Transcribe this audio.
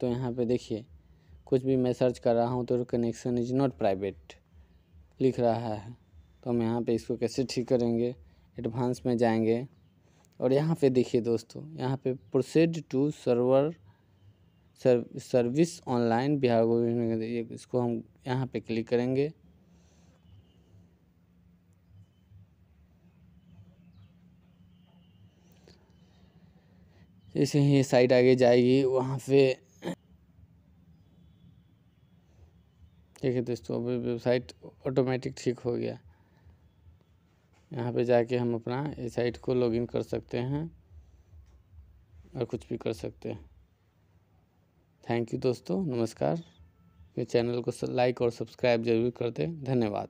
तो यहाँ पे देखिए कुछ भी मैं सर्च कर रहा हूँ तो कनेक्शन इज़ नॉट प्राइवेट लिख रहा है तो हम यहाँ पे इसको कैसे ठीक करेंगे एडवांस में जाएंगे और यहाँ पे देखिए दोस्तों यहाँ पे proceed to server sir, service online Bihar government इसको हम यहाँ पे क्लिक करेंगे जैसे ही साइट आगे जाएगी वहाँ पे देखिए दोस्तों अभी वेबसाइट ऑटोमेटिक ठीक हो गया यहाँ पे जाके हम अपना इस साइट को लॉगिन कर सकते हैं और कुछ भी कर सकते हैं थैंक यू दोस्तों नमस्कार मेरे चैनल को लाइक और सब्सक्राइब जरूर कर दें धन्यवाद